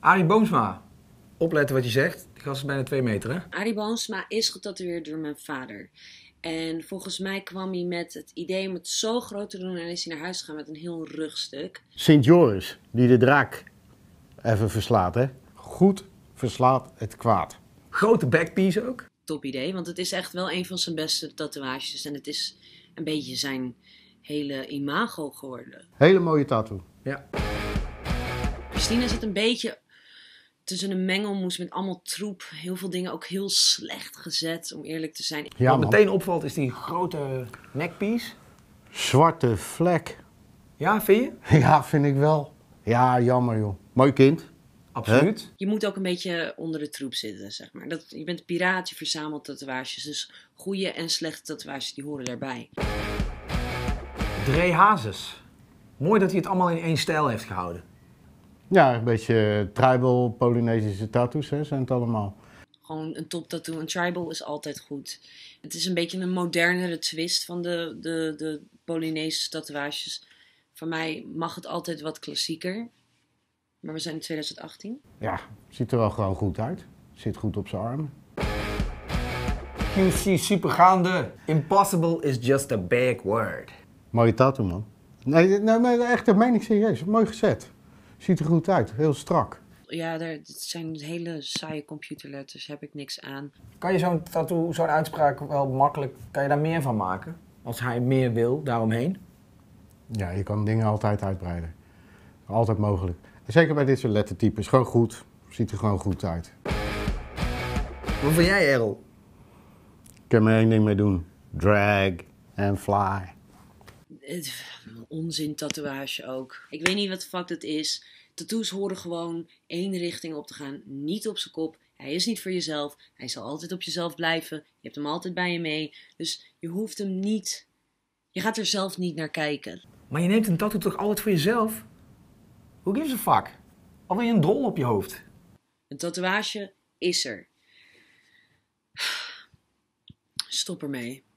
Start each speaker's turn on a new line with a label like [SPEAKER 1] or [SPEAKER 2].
[SPEAKER 1] Arie Boomsma. Opletten wat je zegt. Die gast is bijna twee meter, hè?
[SPEAKER 2] Arie Boomsma is getatoeëerd door mijn vader. En volgens mij kwam hij met het idee om het zo groot te doen en is hij naar huis gegaan met een heel rugstuk.
[SPEAKER 1] Sint Joris, die de draak even verslaat, hè? Goed verslaat het kwaad. Grote backpiece ook.
[SPEAKER 2] Top idee, want het is echt wel een van zijn beste tatoeages. En het is een beetje zijn hele imago geworden.
[SPEAKER 1] Hele mooie tattoo. Ja.
[SPEAKER 2] Christina zit een beetje tussen een mengelmoes met allemaal troep. Heel veel dingen ook heel slecht gezet, om eerlijk te zijn. Ja, Wat meteen
[SPEAKER 1] opvalt is die grote neckpiece. Zwarte vlek. Ja, vind je? Ja, vind ik wel. Ja, jammer joh. Mooi kind. Absoluut.
[SPEAKER 2] Je moet ook een beetje onder de troep zitten, zeg maar. Dat, je bent piraat, je verzamelt tatoeages. Dus goede en slechte tatoeages, die horen daarbij. Dre Hazes. Mooi dat hij het allemaal in één stijl heeft gehouden.
[SPEAKER 1] Ja, een beetje tribal, Polynesische tattoos hè, zijn het allemaal.
[SPEAKER 2] Gewoon een top tattoo, een tribal is altijd goed. Het is een beetje een modernere twist van de, de, de Polynesische tatoeages. Voor mij mag het altijd wat klassieker. Maar we zijn in 2018.
[SPEAKER 1] Ja, ziet er wel gewoon goed uit. Zit goed op zijn armen. QC supergaande. Impossible is just a big word. Mooie tattoo, man. Nee, nee, nee echt, dat meen ik serieus. Mooi gezet. Ziet er goed uit, heel strak.
[SPEAKER 2] Ja, er, het zijn hele saaie computerletters, heb ik niks aan.
[SPEAKER 1] Kan je zo'n tattoo, zo'n uitspraak wel makkelijk, kan je daar meer van maken? Als hij meer wil, daaromheen? Ja, je kan dingen altijd uitbreiden. Altijd mogelijk. En zeker bij dit soort lettertypes, gewoon goed. Ziet er gewoon goed uit. Wat vind jij, Errol? Ik kan er één ding mee doen. Drag and fly
[SPEAKER 2] onzin tatoeage ook. Ik weet niet wat de fuck dat is. Tattoos horen gewoon één richting op te gaan. Niet op zijn kop. Hij is niet voor jezelf. Hij zal altijd op jezelf blijven. Je hebt hem altijd bij je mee. Dus je hoeft hem niet. Je gaat er zelf niet naar kijken.
[SPEAKER 1] Maar je neemt een tattoo toch altijd voor jezelf? Hoe gives a fuck? Al je een drol op je hoofd.
[SPEAKER 2] Een tatoeage is er. Stop ermee.